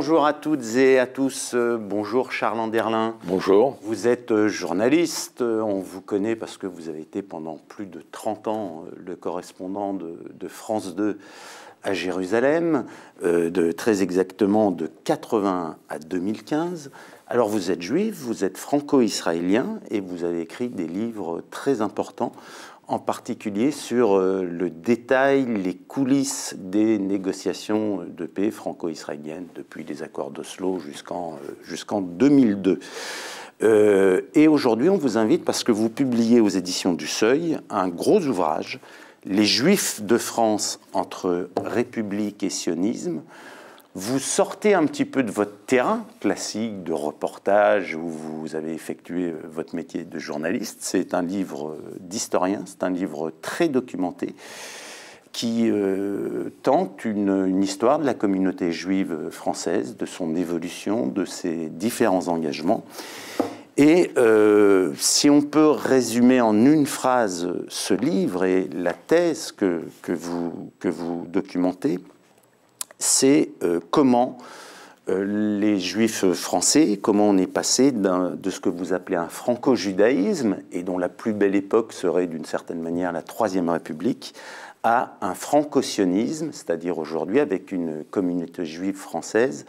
Bonjour à toutes et à tous. Euh, bonjour Charles Anderlin. Bonjour. Vous êtes euh, journaliste. Euh, on vous connaît parce que vous avez été pendant plus de 30 ans le correspondant de, France 2 à Jérusalem, de, très exactement de 80 à 2015. Alors vous êtes juif, vous êtes franco-israélien et vous avez écrit des livres très importants en particulier sur euh, le détail, les coulisses des négociations de paix franco-israéliennes depuis les accords d'Oslo jusqu'en 2002. Euh, euh, et aujourd'hui, on vous invite parce que vous publiez aux éditions du Seuil un gros ouvrage, Les Juifs de France entre République et Sionisme, vous sortez un petit peu de votre terrain classique de reportage où vous avez effectué euh, votre métier de journaliste. C'est un livre euh, d'historien, c'est un livre très documenté qui euh, tente une, histoire de la communauté juive française, de son évolution, de ses différents engagements. Et si on peut résumer en une phrase ce livre et la thèse que vous documentez, c'est euh, comment euh, les juifs français, comment on est passé de ce que vous appelez un franco-judaïsme, et dont la plus belle époque serait d'une certaine manière la Troisième République, à un franco-sionisme, c'est-à-dire aujourd'hui avec une communauté juive française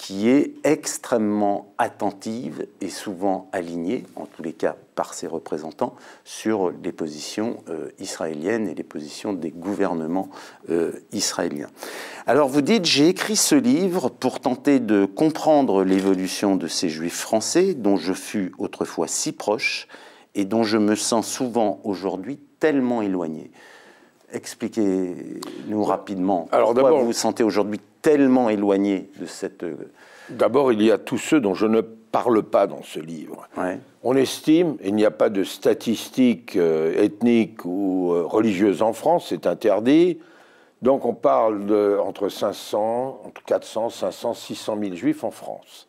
qui est extrêmement attentive et souvent alignée, en tous les cas par ses représentants, sur les positions euh, israéliennes et les positions des gouvernements euh, israéliens. Alors vous dites, j'ai écrit ce livre pour tenter de comprendre l'évolution de ces juifs français dont je fus autrefois si proche et dont je me sens souvent aujourd'hui tellement éloigné. Expliquez-nous rapidement pourquoi vous vous sentez aujourd'hui tellement éloigné de cette... Euh, D'abord, il y a tous ceux dont je ne parle pas dans ce livre. On estime, il n'y a pas de statistiques euh, ethniques ou euh, religieuses en France, c'est interdit. Donc on parle de entre 500, entre 400, 500, 600 000 juifs en France.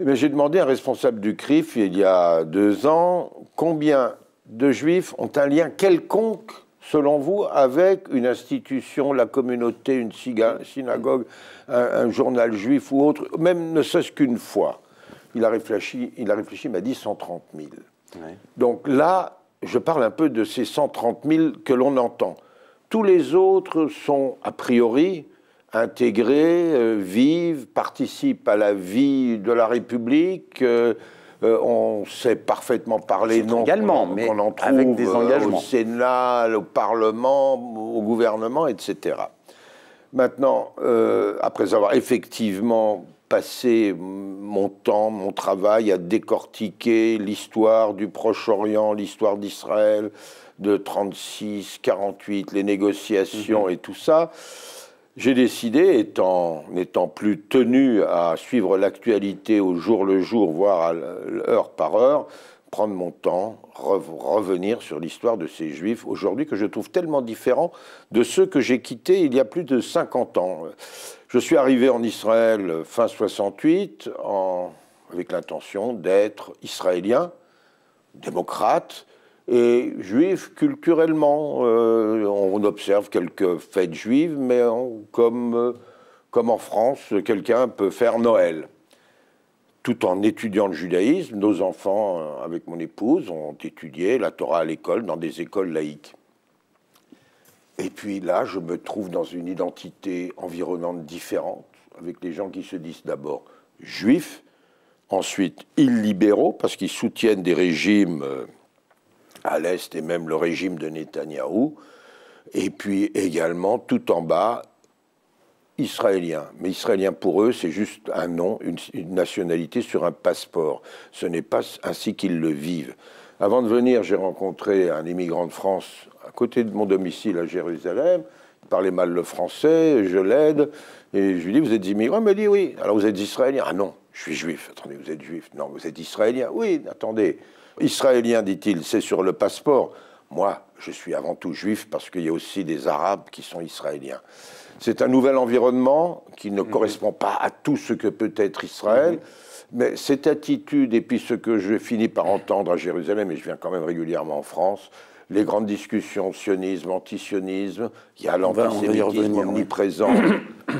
Mais eh j'ai demandé à un responsable du CRIF il y a deux ans combien de juifs ont un lien quelconque selon vous, avec une institution, la communauté, une synagogue, un, journal juif ou autre, même ne serait-ce qu'une fois Il a réfléchi, il a réfléchi, m'a dit 130 000. Donc là, je parle un peu de ces 130 000 que l'on entend. Tous les autres sont, a priori, intégrés, euh, vivent, participent à la vie de la République. Euh, euh, on sait parfaitement parler, non également, mais on en avec des euh, engagements. au Sénat, au Parlement, au gouvernement, etc. Maintenant, euh, après avoir effectivement passé mon temps, mon travail à décortiquer l'histoire du Proche-Orient, l'histoire d'Israël, de 36, 48, les négociations mhm. et tout ça, j'ai décidé, étant, n'étant plus tenu à suivre l'actualité au jour le jour, voire à heure par heure, prendre mon temps, revenir sur l'histoire de ces juifs aujourd'hui que je trouve tellement différents de ceux que j'ai quittés il y a plus de 50 ans. Je suis arrivé en Israël fin 68 avec l'intention d'être israélien, démocrate, et juifs culturellement. Euh, on observe quelques fêtes juives, mais comme, euh, comme en France, quelqu'un peut faire Noël. Tout en étudiant le judaïsme, nos enfants, euh, avec mon épouse, ont étudié la Torah à l'école, dans des écoles laïques. Et puis là, je me trouve dans une identité environnante différente, avec les gens qui se disent d'abord juifs, ensuite illibéraux, parce qu'ils soutiennent des régimes à l'Est et même le régime de Netanyahou, et puis également tout en bas, israélien. Mais israélien pour eux, c'est juste un nom, une, nationalité sur un passeport. Ce n'est pas ainsi qu'ils le vivent. Avant de venir, j'ai rencontré un immigrant de France à côté de mon domicile à Jérusalem. Il parlait mal le français, je l'aide. Et je lui dis, vous êtes immigrant Il me dit oui. Alors vous êtes israélien Ah non. Je suis juif. Attendez, vous êtes juif Non, vous êtes israélien. Oui, attendez. Israélien, dit-il, c'est sur le passeport. Moi, je suis avant tout juif parce qu'il y a aussi des Arabes qui sont israéliens. C'est un nouvel environnement qui ne mhm. correspond pas à tout ce que peut être Israël. Mhm. Mais cette attitude, et puis ce que je finis par entendre à Jérusalem, et je viens quand même régulièrement en France, les grandes discussions, sionisme, antisionisme, il y a l'antisémitisme omniprésent,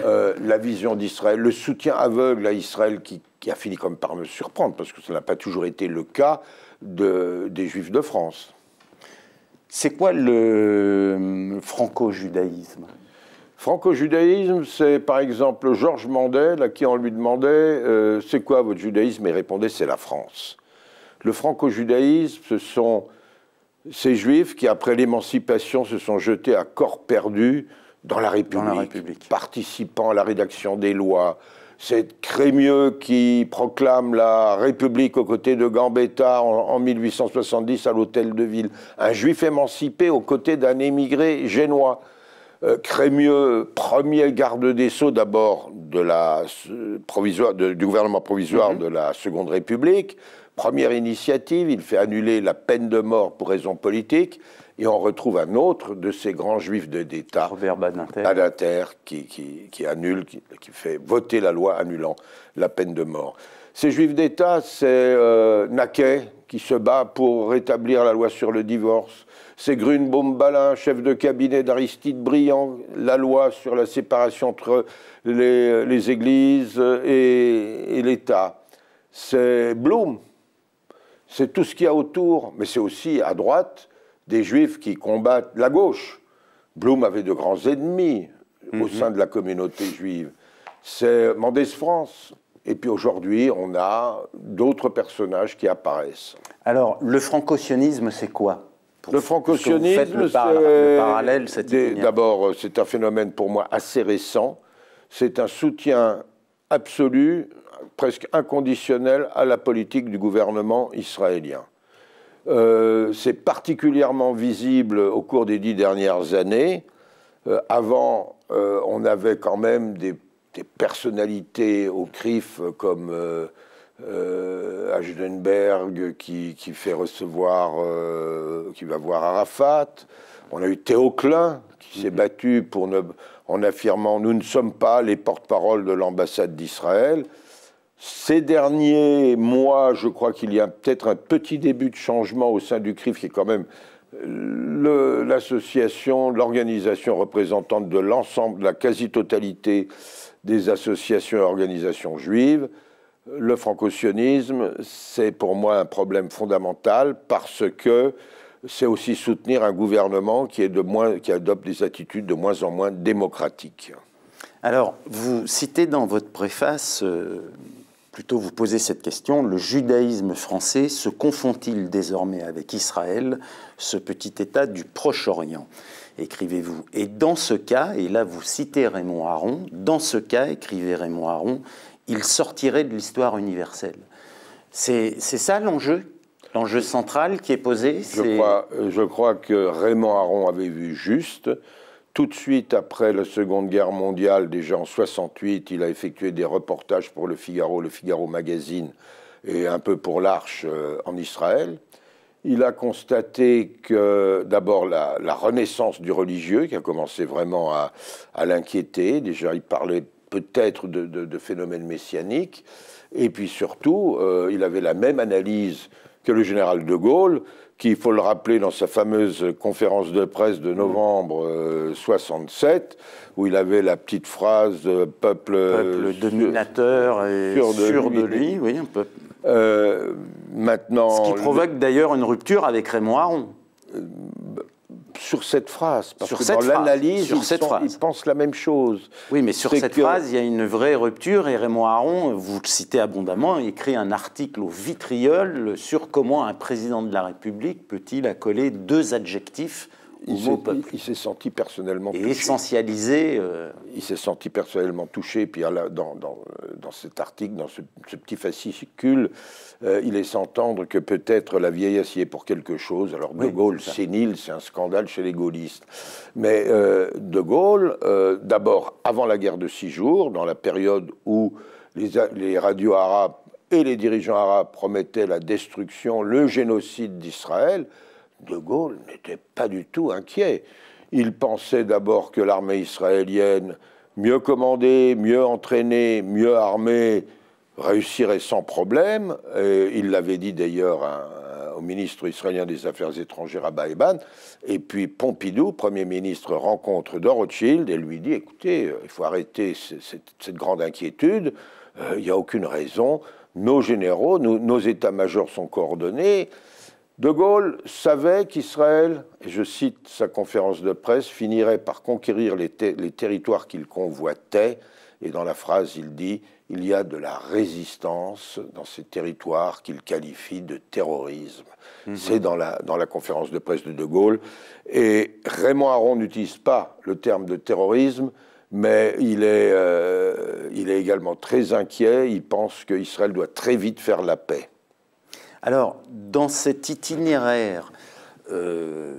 euh, la vision d'Israël, le soutien aveugle à Israël qui, a fini comme par me surprendre, parce que ça n'a pas toujours été le cas des Juifs de France. C'est quoi le euh, franco-judaïsme Franco-judaïsme, c'est par exemple Georges Mandel, à qui on lui demandait euh, c'est quoi votre judaïsme et il répondait c'est la France. Le franco-judaïsme, ce sont ces Juifs qui, après l'émancipation, se sont jetés à corps perdu dans la République, participant à la rédaction des lois. C'est Crémieux qui proclame la République aux côtés de Gambetta en 1870 à l'Hôtel de Ville. Un juif émancipé aux côtés d'un émigré génois. Euh, Crémieux, premier garde des Sceaux d'abord du gouvernement provisoire mhm. de la Seconde République. Première initiative, il fait annuler la peine de mort pour raison politique. Et on retrouve un autre de ces grands juifs d'État, Robert qui, annule, qui, fait voter la loi annulant la peine de mort. Ces juifs d'État, c'est euh, Naquet qui se bat pour rétablir la loi sur le divorce, c'est Grunbaum Balin, chef de cabinet d'Aristide Briand, la loi sur la séparation entre les, églises et, l'État. C'est Blum, c'est tout ce qu'il y a autour, mais c'est aussi à droite des juifs qui combattent la gauche. Blum avait de grands ennemis au mhm. sein de la communauté juive. C'est Mendès France, et puis aujourd'hui, on a d'autres personnages qui apparaissent. Alors, le franco-sionisme, c'est quoi le franco-sionisme, d'abord, euh, c'est un phénomène pour moi assez récent. C'est un soutien absolu, presque inconditionnel, à la politique du gouvernement israélien. Euh, c'est particulièrement visible au cours des dix dernières années. Euh, avant, on avait quand même des, des personnalités au CRIF comme euh, à Judenberg qui, fait recevoir, euh, qui va voir Arafat. On a eu Théoclin qui s'est mhm. battu pour ne, en affirmant nous ne sommes pas les porte-parole de l'ambassade d'Israël. Ces derniers mois, je crois qu'il y a peut-être un petit début de changement au sein du CRIF, qui est quand même l'association, l'organisation représentante de l'ensemble, de la quasi-totalité des associations et organisations juives le franco-sionisme, c'est pour moi un problème fondamental parce que c'est aussi soutenir un gouvernement qui, adopte des attitudes de moins en moins démocratiques. Alors, vous citez dans votre préface, euh, plutôt vous posez cette question, le judaïsme français se confond-il désormais avec Israël, ce petit État du Proche-Orient écrivez-vous. Et dans ce cas, et là vous citez Raymond Aron, dans ce cas, écrivez Raymond Aron, il sortirait de l'histoire universelle. C'est ça l'enjeu L'enjeu central qui est posé je crois, je crois que Raymond Aron avait vu juste. Tout de suite après la Seconde Guerre mondiale, déjà en 68, il a effectué des reportages pour le Figaro, le Figaro Magazine et un peu pour l'Arche euh, en Israël. Il a constaté que d'abord la, renaissance du religieux qui a commencé vraiment à, à l'inquiéter. Déjà, il parlait peut-être de, phénomènes messianiques. Et puis surtout, euh, il avait la même analyse que le général de Gaulle, qui, il faut le rappeler, dans sa fameuse conférence de presse de novembre 67, euh, où il avait la petite phrase euh, peuple, dominateur et sûr de, lui, un maintenant, ce qui provoque d'ailleurs une rupture avec Raymond Aron sur cette phrase, parce que dans l'analyse, ils, pensent la même chose. Oui, mais sur cette phrase, il y a une vraie rupture. Et Raymond Aron, vous le citez abondamment, écrit un article au vitriol sur comment un président de la République peut-il accoler deux adjectifs il s'est senti personnellement et essentialisé. Euh, il s'est senti personnellement touché. Puis dans, dans, cet article, dans ce, petit fascicule, euh, il laisse entendre que peut-être la vieillesse y est pour quelque chose. Alors De Gaulle c'est sénile, c'est un scandale chez les gaullistes. Mais euh, De Gaulle, d'abord avant la guerre de six jours, dans la période où les radios arabes et les dirigeants arabes promettaient la destruction, le génocide d'Israël, de Gaulle n'était pas du tout inquiet. Il pensait d'abord que l'armée israélienne, mieux commandée, mieux entraînée, mieux armée, réussirait sans problème. il l'avait dit d'ailleurs au ministre israélien des Affaires étrangères à Baïban. Et puis Pompidou, Premier ministre, rencontre de Rothschild et lui dit, écoutez, euh, il faut arrêter cette, grande inquiétude, euh, il n'y a aucune raison, nos généraux, nos états-majors sont coordonnés, de Gaulle savait qu'Israël, et je cite sa conférence de presse, finirait par conquérir les, territoires qu'il convoitait, et dans la phrase il dit il y a de la résistance dans ces territoires qu'il qualifie de terrorisme. Mhm. C'est dans la, conférence de presse de De Gaulle. Et Raymond Aron n'utilise pas le terme de terrorisme, mais il est euh, également très inquiet. Il pense qu'Israël doit très vite faire la paix. Alors, dans cet itinéraire euh,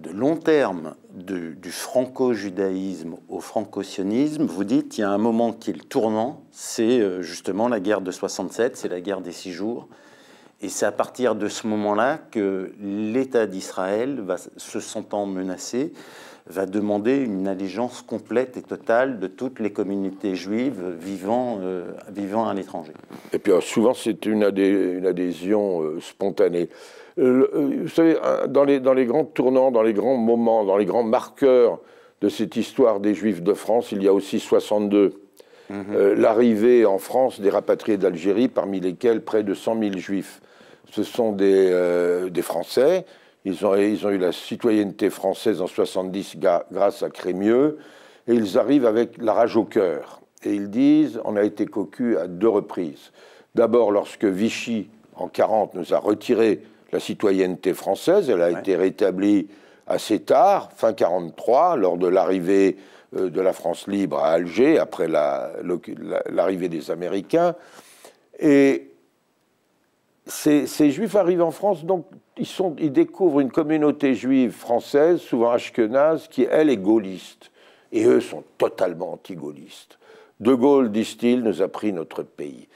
de long terme du, franco-judaïsme au franco-sionisme, vous dites il y a un moment qui est le tournant, c'est euh, justement la guerre de 67, c'est la guerre des six jours. Et c'est à partir de ce moment-là que l'État d'Israël va se sentant menacé, va demander une allégeance complète et totale de toutes les communautés juives vivant, euh, vivant à l'étranger. Et puis euh, souvent, c'est une, une, adhésion euh, spontanée. vous savez, dans les, dans les grands tournants, dans les grands moments, dans les grands marqueurs de cette histoire des Juifs de France, il y a aussi 62. Mm-hmm. L'arrivée en France des rapatriés d'Algérie, parmi lesquels près de 100 000 Juifs. Ce sont des, des Français ils ont, ils ont eu la citoyenneté française en 70 grâce à Crémieux. Et ils arrivent avec la rage au cœur. Et ils disent on a été cocu à deux reprises. D'abord, lorsque Vichy, en 40, nous a retiré la citoyenneté française, elle a été rétablie assez tard, fin 43, lors de l'arrivée euh, de la France libre à Alger, après l'arrivée des Américains. Et ces, Juifs arrivent en France, donc ils, découvrent une communauté juive française, souvent ashkenaz, qui, elle, est gaulliste. Et eux sont totalement anti-gaullistes. De Gaulle, disent-ils, nous a pris notre pays.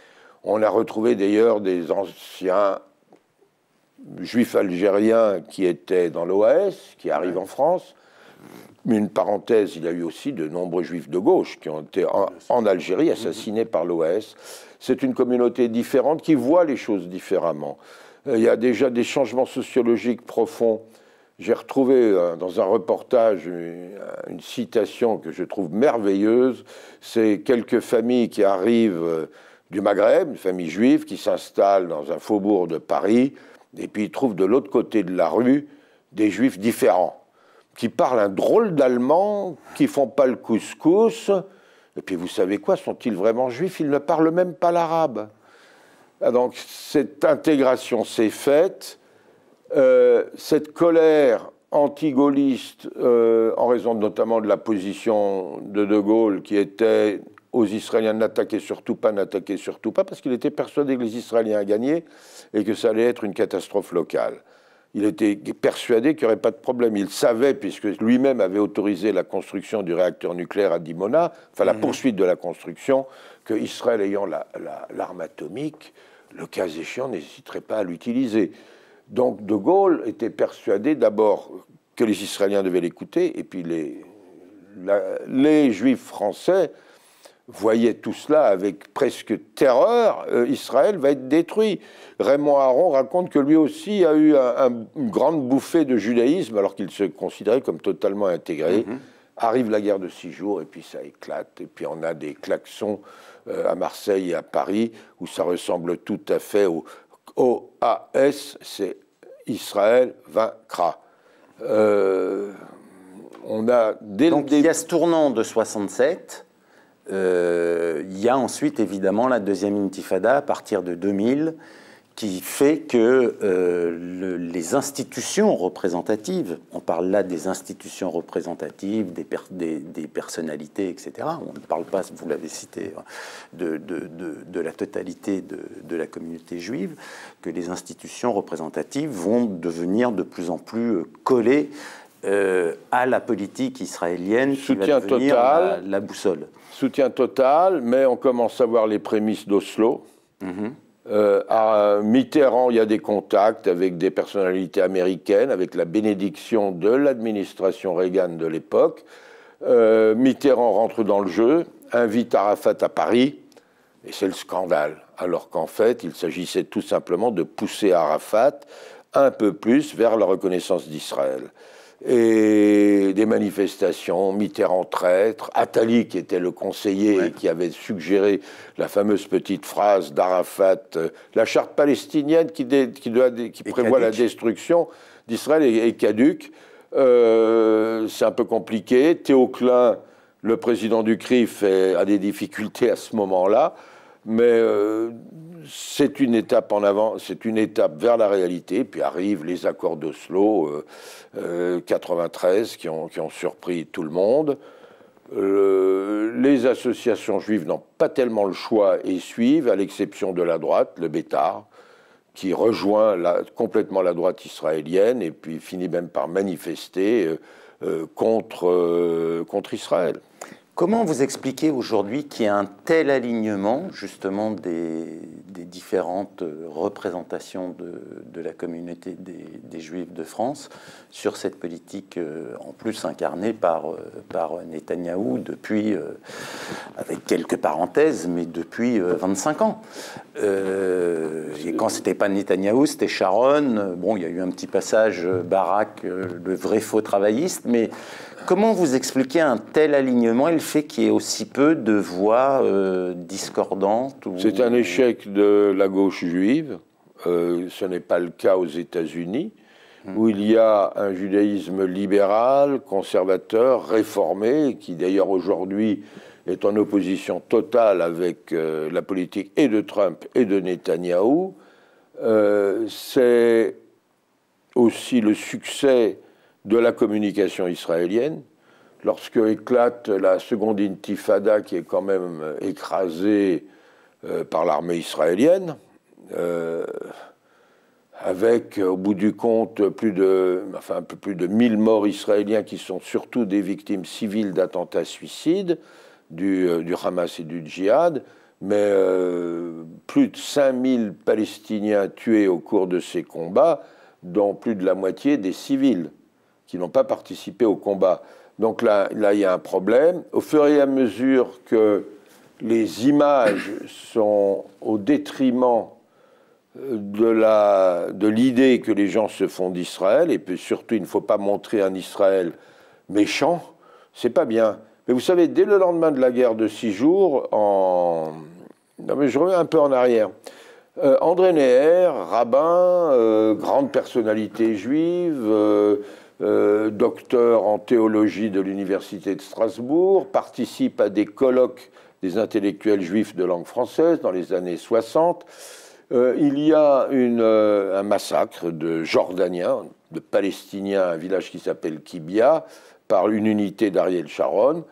On a retrouvé d'ailleurs des anciens juifs algériens qui étaient dans l'OAS, qui arrivent en France, mais une parenthèse, il y a eu aussi de nombreux juifs de gauche qui ont été en, Algérie assassinés par l'OS. C'est une communauté différente qui voit les choses différemment. Euh, il y a déjà des changements sociologiques profonds. J'ai retrouvé euh, dans un reportage euh, une, citation que je trouve merveilleuse. C'est quelques familles qui arrivent du Maghreb, une famille juive qui s'installe dans un faubourg de Paris, et puis ils trouvent de l'autre côté de la rue des juifs différents qui parlent un drôle d'allemand, qui font pas le couscous. Et puis vous savez quoi, sont-ils vraiment juifs Ils ne parlent même pas l'arabe. Ah, donc cette intégration s'est faite. Euh, cette colère anti-gaulliste, euh, en raison notamment de la position de De Gaulle, qui était aux Israéliens n'attaquer surtout pas, n'attaquez surtout pas, parce qu'il était persuadé que les Israéliens gagnaient et que ça allait être une catastrophe locale. Il était persuadé qu'il n'y aurait pas de problème. Il savait, puisque lui-même avait autorisé la construction du réacteur nucléaire à Dimona, enfin la mhm. poursuite de la construction, qu'Israël ayant l'arme atomique, le cas échéant, n'hésiterait pas à l'utiliser. Donc De Gaulle était persuadé d'abord que les Israéliens devaient l'écouter, et puis les Juifs français voyait tout cela avec presque terreur, euh, Israël va être détruit. Raymond Aron raconte que lui aussi a eu un, une grande bouffée de judaïsme, alors qu'il se considérait comme totalement intégré. Mhm. Arrive la guerre de six jours, et puis ça éclate, et puis on a des klaxons euh, à Marseille et à Paris, où ça ressemble tout à fait au OAS, c'est Israël vaincra. Euh, on a dès Donc le début... il y a ce tournant de 67 euh, il y a ensuite évidemment la deuxième intifada à partir de 2000 qui fait que euh, les institutions représentatives, on parle là des institutions représentatives, des, personnalités, etc., on ne parle pas, vous l'avez cité, hein, de, de, la totalité de, la communauté juive, que les institutions représentatives vont devenir de plus en plus euh, collées euh, à la politique israélienne qui va devenir total, la, boussole. Soutien total, mais on commence à voir les prémices d'Oslo. Mm-hmm. Euh, à Mitterrand, il y a des contacts avec des personnalités américaines, avec la bénédiction de l'administration Reagan de l'époque. Euh, Mitterrand rentre dans le jeu, invite Arafat à Paris, et c'est le scandale. Alors qu'en fait, il s'agissait tout simplement de pousser Arafat un peu plus vers la reconnaissance d'Israël et des manifestations, Mitterrand traître, Attali qui était le conseiller et qui avait suggéré la fameuse petite phrase d'Arafat, euh, la charte palestinienne qui, prévoit la destruction d'Israël est, caduque. Euh, c'est un peu compliqué. Théoclin, le président du CRIF, a des difficultés à ce moment-là. Mais euh, c'est une étape en avant, c'est une étape vers la réalité. Puis arrivent les accords d'Oslo 93 euh, euh, qui ont, surpris tout le monde. les associations juives n'ont pas tellement le choix et suivent, à l'exception de la droite, le Bétard, qui rejoint complètement la droite israélienne et puis finit même par manifester contre, contre Israël. Comment vous expliquez aujourd'hui qu'il y a un tel alignement justement des, différentes euh, représentations de, la communauté des, Juifs de France sur cette politique euh, en plus incarnée par, euh, par Netanyahou depuis, avec quelques parenthèses, mais depuis 25 ans et Quand c'était pas Netanyahou, c'était Sharon. Bon, il y a eu un petit passage Barak, le vrai faux travailliste, mais Comment vous expliquez un tel alignement et le fait qu'il y ait aussi peu de voix euh, discordantes C'est un échec de la gauche juive. Euh, ce n'est pas le cas aux États-Unis, hmm. où il y a un judaïsme libéral, conservateur, réformé, qui d'ailleurs aujourd'hui est en opposition totale avec euh, la politique et de Trump et de Netanyahou. C'est aussi le succès de la communication israélienne. Lorsque éclate la seconde intifada, qui est quand même écrasée euh, par l'armée israélienne, euh, avec au bout du compte plus de, enfin, un peu plus de 1000 morts israéliens qui sont surtout des victimes civiles d'attentats suicides du, euh, Hamas et du djihad, mais plus de 5000 Palestiniens tués au cours de ces combats, dont plus de la moitié des civils qui n'ont pas participé au combat. Donc là, là, il y a un problème. Au fur et à mesure que les images sont au détriment euh, de l'idée de que les gens se font d'Israël, et puis surtout, il ne faut pas montrer un Israël méchant, c'est pas bien. Mais vous savez, dès le lendemain de la guerre de six jours, en... non mais je reviens un peu en arrière. Euh, André Neher, rabbin, euh, grande personnalité juive, euh, docteur en théologie de l'Université de Strasbourg, participe à des colloques des intellectuels juifs de langue française dans les années 60. Euh, il y a euh, un massacre de Jordaniens, de Palestiniens, un village qui s'appelle Kibia, par une unité d'Ariel Sharon.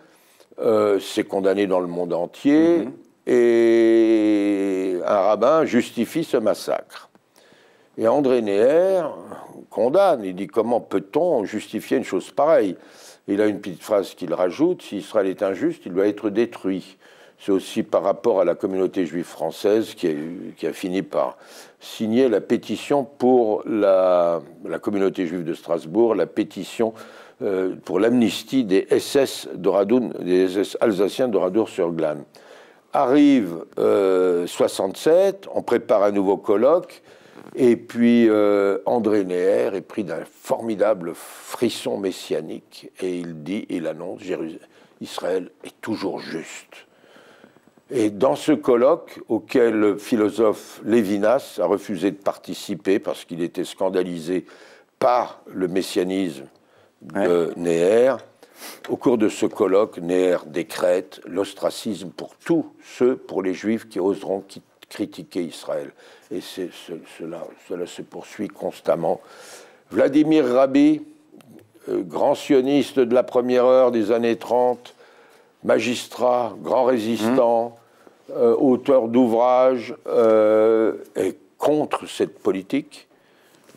C'est condamné dans le monde entier. Mhm. et un rabbin justifie ce massacre. Et André Neher condamne. Il dit comment peut-on justifier une chose pareille Il a une petite phrase qu'il rajoute si Israël est injuste, il doit être détruit. C'est aussi par rapport à la communauté juive française qui a, fini par signer la pétition pour la, communauté juive de Strasbourg, la pétition euh, pour l'amnistie des SS, Radoun, des radour alsaciens radour sur glane Arrive 67, euh, on prépare un nouveau colloque. Et puis euh, André néer est pris d'un formidable frisson messianique et il dit, il annonce, Israël est toujours juste. Et dans ce colloque, auquel le philosophe Lévinas a refusé de participer parce qu'il était scandalisé par le messianisme de néer au cours de ce colloque, néer décrète l'ostracisme pour tous ceux, pour les juifs qui oseront quitter critiquer Israël. Et cela, cela, se poursuit constamment. Vladimir Rabi, euh, grand sioniste de la première heure des années 30, magistrat, grand résistant, mmh. euh, auteur d'ouvrages, euh, est contre cette politique.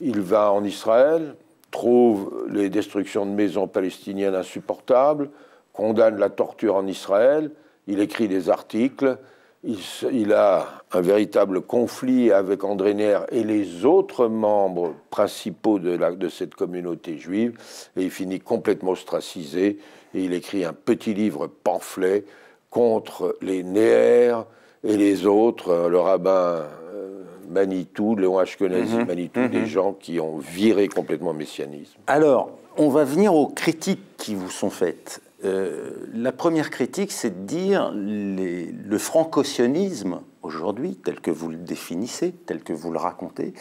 Il va en Israël, trouve les destructions de maisons palestiniennes insupportables, condamne la torture en Israël, il écrit des articles, il, a un véritable conflit avec André Neher et les autres membres principaux de, cette communauté juive, et il finit complètement ostracisé, et il écrit un petit livre pamphlet contre les Neher et les autres, le rabbin euh, Manitou, Léon Ashkenazi, mhm. Manitou, mhm. des gens qui ont viré complètement le messianisme. Alors, on va venir aux critiques qui vous sont faites. Euh, la première critique, c'est de dire les, le franco-sionisme, aujourd'hui, tel que vous le définissez, tel que vous le racontez,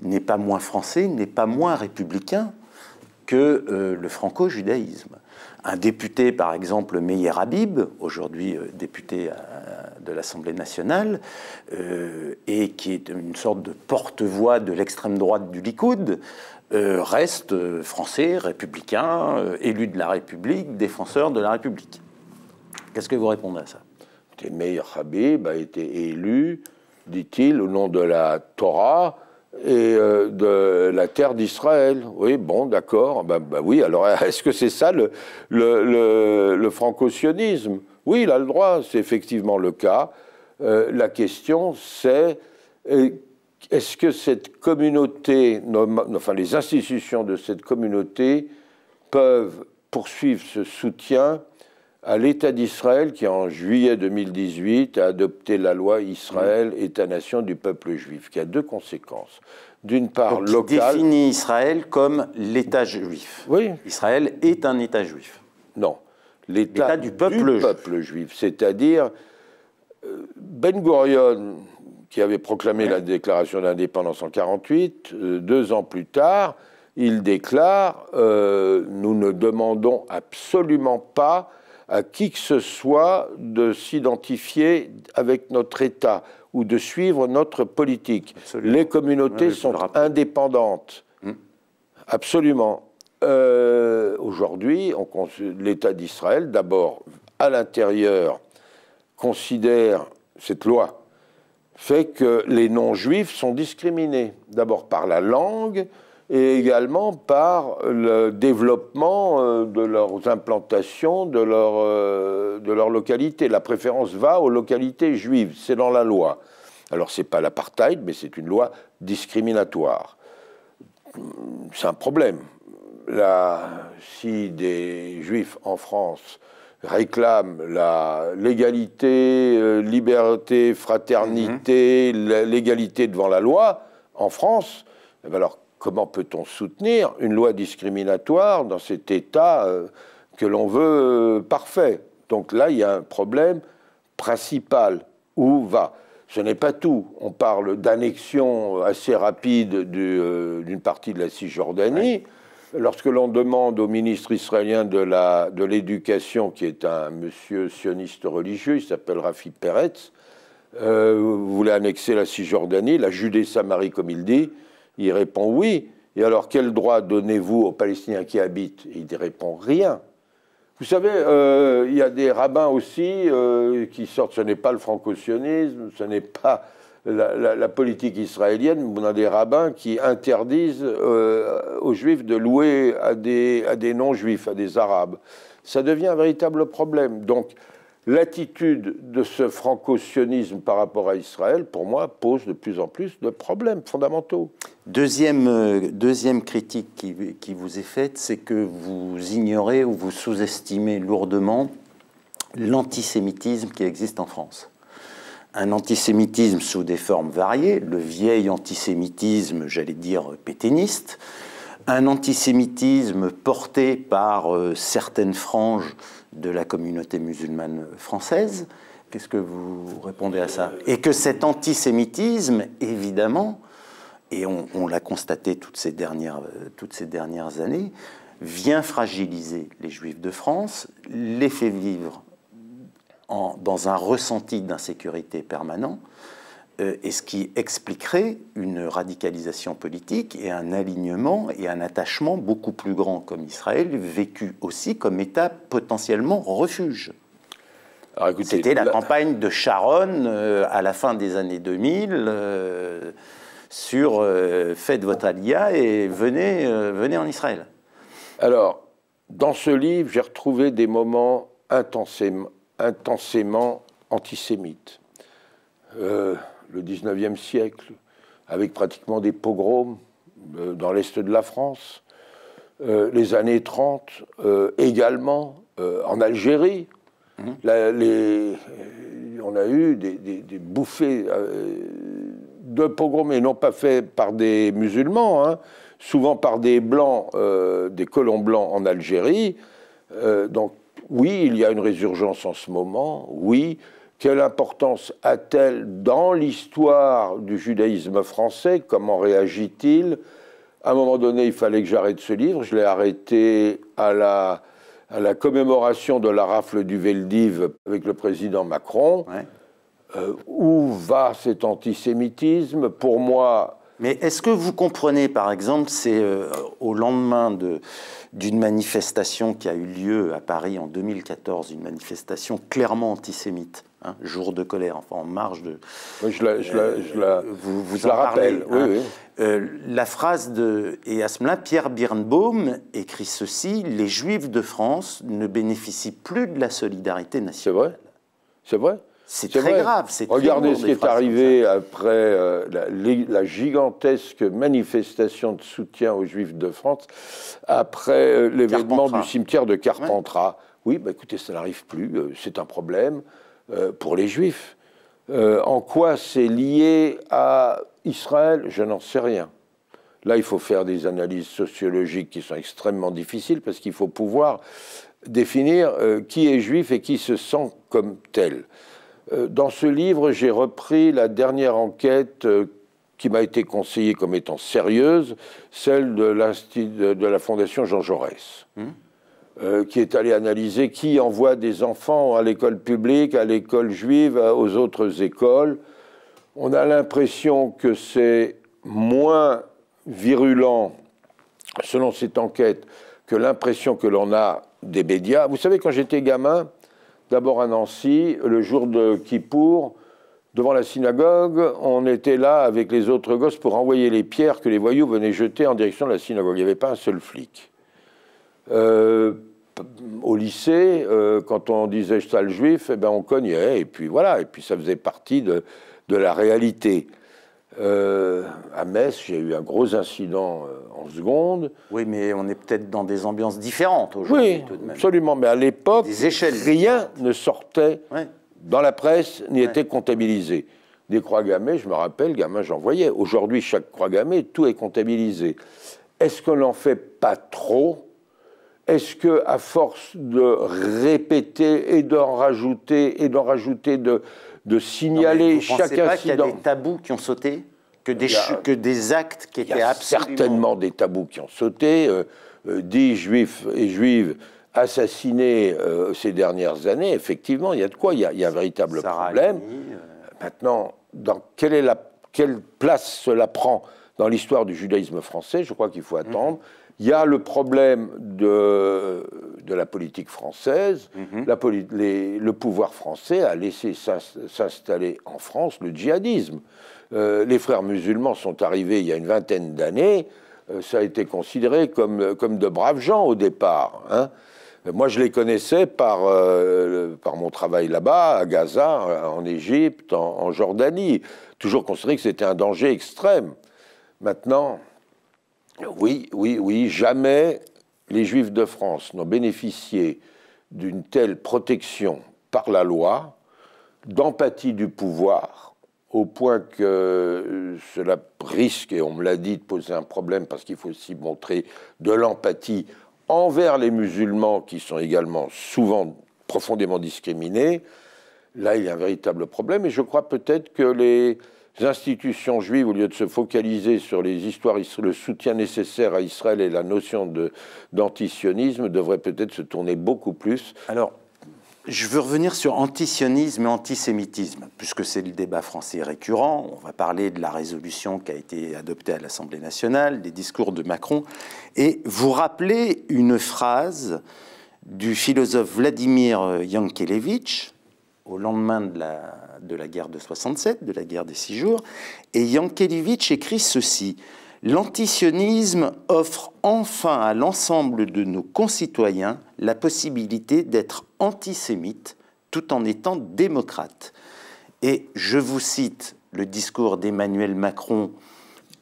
n'est pas moins français, n'est pas moins républicain que euh, le franco-judaïsme un député, par exemple Meyer Habib, aujourd'hui euh, député euh, de l'Assemblée nationale, euh, et qui est une sorte de porte-voix de l'extrême droite du Likoud, reste français, républicain, élu de la République, défenseur de la République. Qu'est-ce que vous répondez à ça Meyer Habib a été élu, dit-il, au nom de la Torah, et euh, de la terre d'Israël. Oui, bon, d'accord. Ben, oui, alors est-ce que c'est ça le, le, franco-sionisme Oui, il a le droit, c'est effectivement le cas. Euh, la question, c'est euh, est-ce que cette communauté, enfin les institutions de cette communauté peuvent poursuivre ce soutien à l'État d'Israël qui, en juillet 2018, a adopté la loi Israël, mm. État-nation du peuple juif, qui a deux conséquences. D'une part, Donc, il définit Israël comme l'État juif. Oui. Israël est un État juif. Non. L'État du peuple, juif. C'est-à-dire, euh, Ben Gurion, qui avait proclamé la déclaration d'indépendance en 1948, euh, deux ans plus tard, il déclare euh, Nous ne demandons absolument pas à qui que ce soit de s'identifier avec notre État ou de suivre notre politique. Les communautés sont indépendantes. Hmm. Absolument. Euh, aujourd'hui, l'État d'Israël, d'abord à l'intérieur, considère cette loi fait que les non-juifs sont discriminés, d'abord par la langue, et également par le développement euh, de leurs implantations, de leur, euh, de leur localité. La préférence va aux localités juives, c'est dans la loi. Alors ce n'est pas l'apartheid, mais c'est une loi discriminatoire. C'est un problème. si des juifs en France réclament la l'égalité, euh, liberté, fraternité, mhm. l'égalité devant la loi en France, eh ben alors comment peut-on soutenir une loi discriminatoire dans cet État euh, que l'on veut euh, parfait Donc là, il y a un problème principal. Où va Ce n'est pas tout. On parle d'annexion euh, assez rapide d'une partie de la Cisjordanie. Lorsque l'on demande au ministre israélien de l'éducation, qui est un monsieur sioniste religieux, il s'appelle Rafi Peretz, vous voulez annexer la Cisjordanie, la Judée-Samarie, comme il dit, il répond oui. Et alors, quel droit donnez-vous aux Palestiniens qui habitent Il Il répond rien. Vous savez, euh, il y a des rabbins aussi euh, qui sortent, ce n'est pas le franco-sionisme, ce n'est pas la, politique israélienne, on a des rabbins qui interdisent euh, aux juifs de louer à des, à des non-juifs, à des arabes. Ça devient un véritable problème. Donc, l'attitude de ce franco-sionisme par rapport à Israël, pour moi, pose de plus en plus de problèmes fondamentaux. Deuxième, euh, critique qui, vous est faite, c'est que vous ignorez ou vous sous-estimez lourdement l'antisémitisme qui existe en France. Un antisémitisme sous des formes variées, le vieil antisémitisme, j'allais dire, pétainiste, un antisémitisme porté par euh, certaines franges de la communauté musulmane française. Qu'est-ce que vous répondez à ça Et que cet antisémitisme, évidemment, et on, l'a constaté toutes ces, dernières, toutes ces dernières années, vient fragiliser les juifs de France, les fait vivre dans un ressenti d'insécurité permanent, euh, et ce qui expliquerait une radicalisation politique et un alignement et un attachement beaucoup plus grand comme Israël, vécu aussi comme État potentiellement refuge. C'était la, campagne de Sharon euh, à la fin des années 2000 euh, sur faites votre alia et venez, venez en Israël. Alors, dans ce livre, j'ai retrouvé des moments intensément, intensément antisémites le 19e siècle, avec pratiquement des pogroms euh, dans l'est de la France, euh, les années 30 euh, également en Algérie. Mhm. les, on a eu des, bouffées de pogroms, mais non pas faits par des musulmans, hein, souvent par des blancs, des colons blancs en Algérie. donc oui, il y a une résurgence en ce moment, oui, quelle importance a-t-elle dans l'histoire du judaïsme français Comment réagit-il À un moment donné, il fallait que j'arrête ce livre. Je l'ai arrêté à la, à la, commémoration de la rafle du Veldiv avec le président Macron. Euh, où va cet antisémitisme Pour moi, mais est-ce que vous comprenez, par exemple, c'est euh, au lendemain d'une manifestation qui a eu lieu à Paris en 2014, une manifestation clairement antisémite, Hein, jour de colère, enfin en marge de. Euh, je la, vous, vous la rappelle. Hein. Euh, la phrase de et à ce moment-là, Pierre Birnbaum écrit ceci Les Juifs de France ne bénéficient plus de la solidarité nationale. C'est vrai. C'est vrai. C'est très grave. Regardez ce qui est arrivé après euh, la, gigantesque manifestation de soutien aux Juifs de France après l'événement du cimetière de Carpentras. Oui, bah écoutez, ça n'arrive plus, c'est un problème. Euh, pour les Juifs. Euh, en quoi c'est lié à Israël Je n'en sais rien. Là, il faut faire des analyses sociologiques qui sont extrêmement difficiles parce qu'il faut pouvoir définir euh, qui est juif et qui se sent comme tel. dans ce livre, j'ai repris la dernière enquête qui m'a été conseillée comme étant sérieuse, celle de, de la Fondation Jean Jaurès. Hum. Euh, qui est allé analyser qui envoie des enfants à l'école publique, à l'école juive, euh, aux autres écoles. On a l'impression que c'est moins virulent, selon cette enquête, que l'impression que l'on a des médias. Vous savez, quand j'étais gamin, d'abord à Nancy, le jour de Kippour, devant la synagogue, on était là avec les autres gosses pour envoyer les pierres que les voyous venaient jeter en direction de la synagogue. Il n'y avait pas un seul flic. Euh, au lycée, euh, quand on disait le juif, eh ben on cognait, et puis voilà, et puis ça faisait partie de, la réalité. Euh, à Metz, j'ai eu un gros incident euh, en seconde. Oui, mais on est peut-être dans des ambiances différentes aujourd'hui. Oui, tout de même. absolument. Mais à l'époque, rien ne sortait dans la presse ni était comptabilisé. Des croix gammées, je me rappelle, gamin, j'en voyais. Aujourd'hui, chaque croix gammée, tout est comptabilisé. Est-ce qu'on n'en fait pas trop est-ce que, à force de répéter et d'en rajouter et d'en rajouter, de, de signaler non, vous chaque pas qu'il y a des tabous qui ont sauté, que des, que des actes qui étaient absolument. Certainement des tabous qui ont sauté. Euh, euh, dix juifs et juives assassinés euh, ces dernières années, effectivement, il y a de quoi, il y, a un véritable problème. Maintenant, dans quelle, est la, quelle place cela prend dans l'histoire du judaïsme français Je crois qu'il faut attendre. Mhm. Il y a le problème de, de la politique française. Mhm. La le pouvoir français a laissé s'installer en France le djihadisme. Euh, les frères musulmans sont arrivés il y a une vingtaine d'années. Euh, ça a été considéré comme, comme de braves gens au départ. Hein. Moi, je les connaissais par, euh, par mon travail là-bas, à Gaza, en Égypte, en Jordanie. Toujours considéré que c'était un danger extrême. Maintenant, oui, oui, oui, jamais les Juifs de France n'ont bénéficié d'une telle protection par la loi, d'empathie du pouvoir, au point que euh, cela risque, et on me l'a dit, de poser un problème parce qu'il faut aussi montrer de l'empathie envers les musulmans qui sont également souvent profondément discriminés. Là, il y a un véritable problème et je crois peut-être que les, institutions juives, au lieu de se focaliser sur les histoires, le soutien nécessaire à Israël et la notion d'antisionisme, devraient peut-être se tourner beaucoup plus. Alors, je veux revenir sur antisionisme et antisémitisme, puisque c'est le débat français récurrent. On va parler de la résolution qui a été adoptée à l'Assemblée nationale, des discours de Macron. Et vous rappelez une phrase du philosophe Vladimir Yankelevitch au lendemain de la de la guerre de 67, de la guerre des six jours, et Yankelevitch écrit ceci. L'antisionisme offre enfin à l'ensemble de nos concitoyens la possibilité d'être antisémite tout en étant démocrate. Et je vous cite le discours d'Emmanuel Macron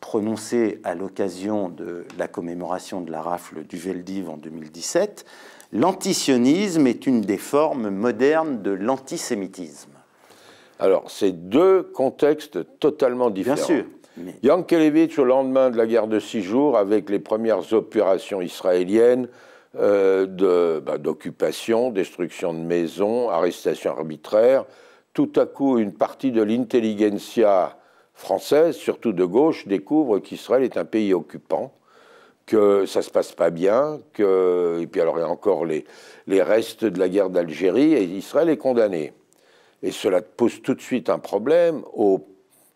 prononcé à l'occasion de la commémoration de la rafle du Veldiv en 2017. L'antisionisme est une des formes modernes de l'antisémitisme. Alors, c'est deux contextes totalement différents. Bien sûr. Mais... au lendemain de la guerre de six jours, avec les premières opérations israéliennes euh, bah, d'occupation, destruction de maisons, arrestation arbitraire, tout à coup, une partie de l'intelligentsia française, surtout de gauche, découvre qu'Israël est un pays occupant, que ça se passe pas bien, que... et puis alors il y a encore les restes de la guerre d'Algérie, et Israël est condamné. Et cela pose tout de suite un problème aux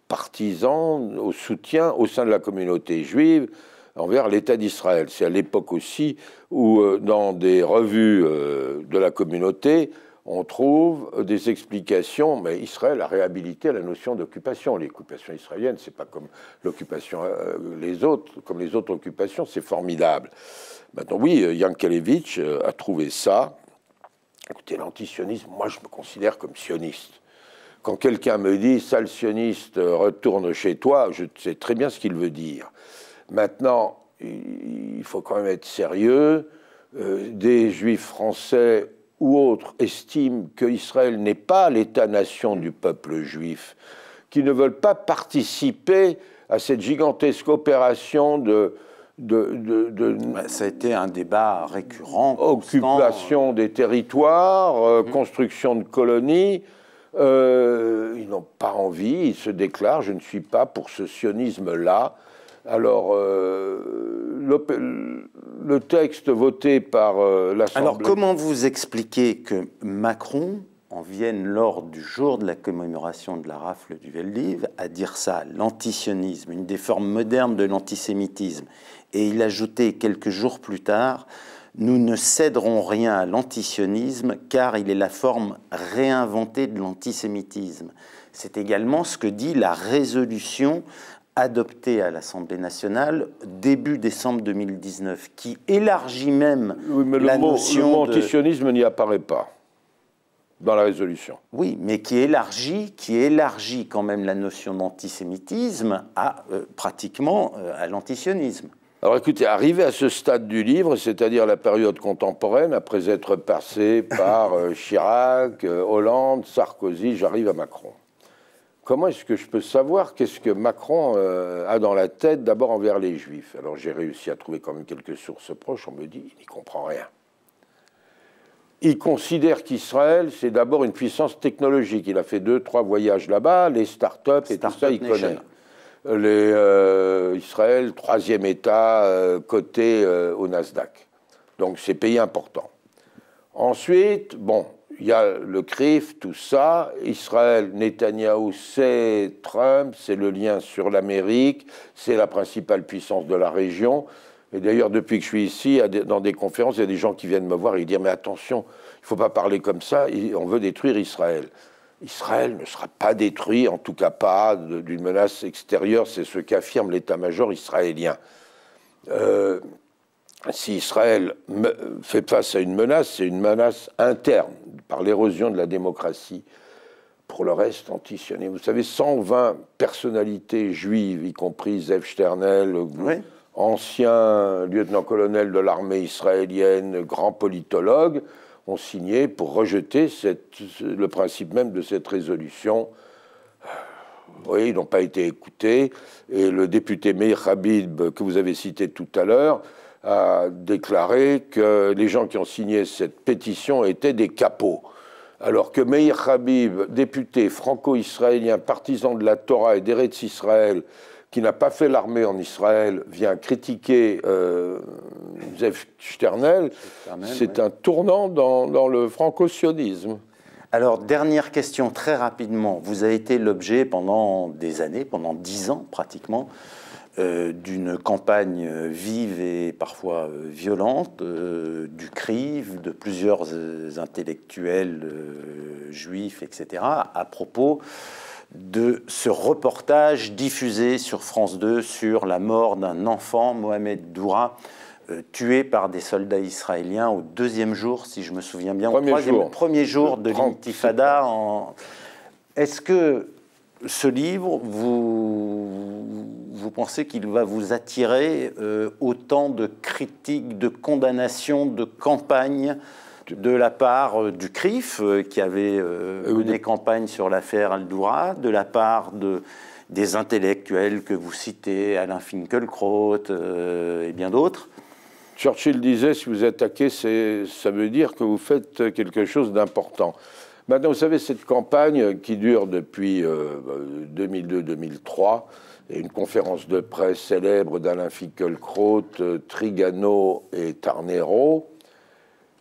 partisans, au soutien au sein de la communauté juive envers l'État d'Israël. C'est à l'époque aussi où, euh, dans des revues euh, de la communauté, on trouve des explications, mais Israël a réhabilité la notion d'occupation. L'occupation israélienne, c'est pas comme l'occupation euh, les autres, comme les autres occupations, c'est formidable. Maintenant, oui, Yankelevitch a trouvé ça Écoutez, l'antisionisme, moi je me considère comme sioniste. Quand quelqu'un me dit sale sioniste, euh, retourne chez toi, je sais très bien ce qu'il veut dire. Maintenant, il faut quand même être sérieux. Euh, des juifs français ou autres estiment qu'Israël n'est pas l'État-nation du peuple juif, qui ne veulent pas participer à cette gigantesque opération de de, ça a été un débat récurrent. Occupation des territoires, euh, mmh. construction de colonies. Euh, ils n'ont pas envie, ils se déclarent, je ne suis pas pour ce sionisme-là. Alors, euh, le, texte voté par l'Assemblée... Alors, comment vous expliquez que Macron en vienne lors du jour de la commémoration de la rafle du Veldiv à dire ça, l'antisionisme, une des formes modernes de l'antisémitisme, et il ajoutait quelques jours plus tard Nous ne céderons rien à l'antisionisme car il est la forme réinventée de l'antisémitisme. C'est également ce que dit la résolution adoptée à l'Assemblée nationale début décembre 2019, qui élargit même la notion le mot antisionisme n'y apparaît pas dans la résolution. Oui, mais qui élargit, qui élargit quand même la notion d'antisémitisme à euh, pratiquement euh, à l'antisionisme. Alors écoutez, arrivé à ce stade du livre, c'est-à-dire la période contemporaine, après être passé par euh, Chirac, euh, Hollande, Sarkozy, j'arrive à Macron. Comment est-ce que je peux savoir qu'est-ce que Macron euh, a dans la tête d'abord envers les juifs Alors j'ai réussi à trouver quand même quelques sources proches, on me dit, il n'y comprend rien. Il considère qu'Israël, c'est d'abord une puissance technologique. Il a fait deux, trois voyages là-bas, les start-up et tout ça, il connaît. Euh, Israël, troisième État euh, coté euh, au Nasdaq. Donc c'est pays important. Ensuite, bon, il y a le CRIF, tout ça. Israël, Netanyahou, c'est Trump, c'est le lien sur l'Amérique, c'est la principale puissance de la région. Et d'ailleurs, depuis que je suis ici, dans des conférences, il y a des gens qui viennent me voir et ils disent Mais attention, il ne faut pas parler comme ça, on veut détruire Israël. Israël ne sera pas détruit, en tout cas pas d'une menace extérieure, c'est ce qu'affirme l'état-major israélien. Euh, si Israël fait face à une menace, c'est une menace interne par l'érosion de la démocratie. Pour le reste, antisionné. Vous savez, 120 personnalités juives, y compris Zev Sternel, euh, ancien lieutenant-colonel de l'armée israélienne, grand politologue, ont signé pour rejeter le principe même de cette résolution. Euh, oui, ils n'ont pas été écoutés. Et le député Meir Habib, que vous avez cité tout à l'heure, a déclaré que les gens qui ont signé cette pétition étaient des capots. Alors que Meir Habib, député franco-israélien, partisan de la Torah et d'Eretz Israël, qui n'a pas fait l'armée en Israël vient critiquer euh, Sternel, c'est un tournant dans, le franco-sionisme. Alors, dernière question très rapidement. Vous avez été l'objet pendant des années, pendant dix ans pratiquement, euh, d'une campagne vive et parfois euh, violente euh, du CRIV, de plusieurs intellectuels juifs, etc., à propos de ce reportage diffusé sur France 2 sur la mort d'un enfant, Mohamed Doura, euh, tué par des soldats israéliens au deuxième jour, si je me souviens bien, au jour. premier jour de l'intifada. Est-ce que ce livre, vous, pensez qu'il va vous attirer euh, autant de critiques, de condamnations, de campagnes de la part euh, du CRIF, euh, qui avait euh, mené campagne sur l'affaire Aldoura, de la part des intellectuels que vous citez, Alain Finkielkraut et bien d'autres. Churchill disait, si vous attaquez, ça veut dire que vous faites quelque chose d'important. Maintenant, vous savez, cette campagne qui dure depuis 2002-2003, et une conférence de presse célèbre d'Alain Finkielkraut, Trigano et Tarnero,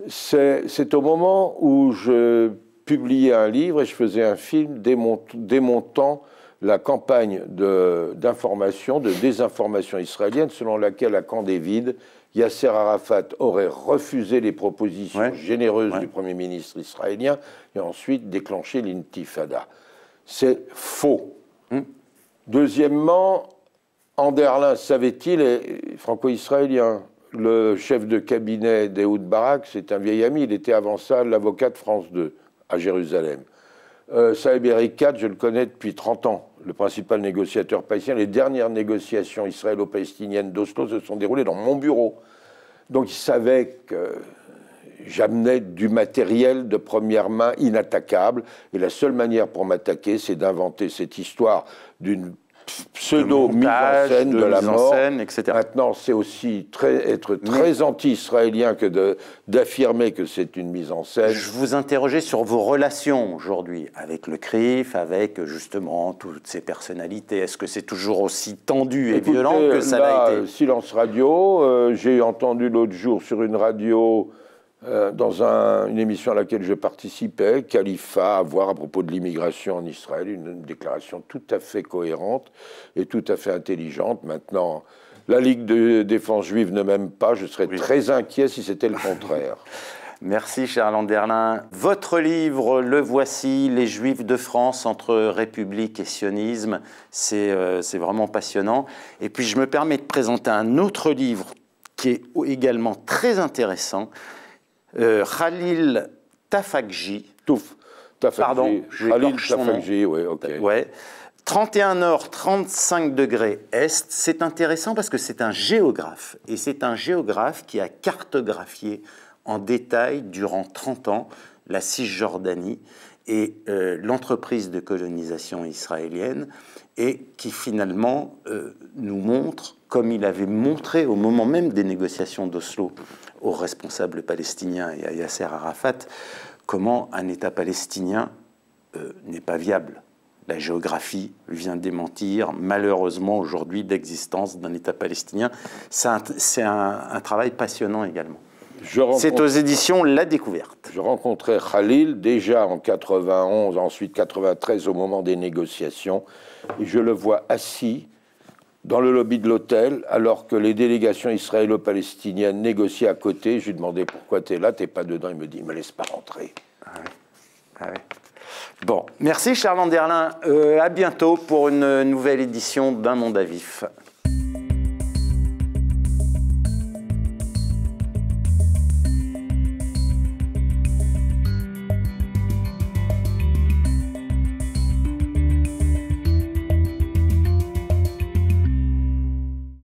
c'est au moment où je publiais un livre et je faisais un film démontant la campagne d'information, de, désinformation israélienne, selon laquelle à Camp David, Yasser Arafat aurait refusé les propositions généreuses du Premier ministre israélien et ensuite déclenché l'intifada. C'est faux. Hmm. Deuxièmement, Anderlin savait-il, franco-israélien, le chef de cabinet d'Ehoud Barak, c'est un vieil ami, il était avant ça l'avocat de France 2 à Jérusalem. Euh, Saeb 4, je le connais depuis 30 ans, le principal négociateur palestinien. Les dernières négociations israélo-palestiniennes d'Oslo se sont déroulées dans mon bureau. Donc il savait que j'amenais du matériel de première main inattaquable. Et la seule manière pour m'attaquer, c'est d'inventer cette histoire d'une pseudo Pseudo-mise en scène de, la mort. Scène, etc. Maintenant, c'est aussi très, être très anti-israélien que d'affirmer que c'est une mise en scène. Je vous interrogeais sur vos relations aujourd'hui avec le CRIF, avec justement toutes ces personnalités. Est-ce que c'est toujours aussi tendu et violent que ça l'a été euh, Silence radio, euh, j'ai entendu l'autre jour sur une radio euh, dans une émission à laquelle je participais, Khalifa, à voir à propos de l'immigration en Israël, une, déclaration tout à fait cohérente et tout à fait intelligente. Maintenant, la Ligue de défense juive ne m'aime pas, je serais très inquiet si c'était le contraire. Merci Charles Anderlin. Votre livre, le voici, Les Juifs de France entre République et sionisme, euh, c'est vraiment passionnant. Et puis je me permets de présenter un autre livre qui est également très intéressant, euh, Khalil Tafakji. Touf. Pardon, Khalil Tafagji. oui, ok. 31 nord, 35 degrés est. C'est intéressant parce que c'est un géographe. Et c'est un géographe qui a cartographié en détail durant 30 ans la Cisjordanie et euh, l'entreprise de colonisation israélienne et qui finalement euh, nous montre comme il avait montré au moment même des négociations d'Oslo aux responsables palestiniens et à Yasser Arafat, comment un État palestinien euh, n'est pas viable. La géographie vient démentir, malheureusement, aujourd'hui, l'existence d'un État palestinien. C'est un, travail passionnant également. C'est aux éditions La Découverte. Je rencontrais Khalil déjà en 91, ensuite 93, au moment des négociations. Et je le vois assis dans le lobby de l'hôtel, alors que les délégations israélo-palestiniennes négociaient à côté. Je lui demandais pourquoi tu es là, t'es pas dedans. Il me dit, me laisse pas rentrer. Ah ah bon, merci Charles Anderlin. Euh, à bientôt pour une nouvelle édition d'un monde à vif.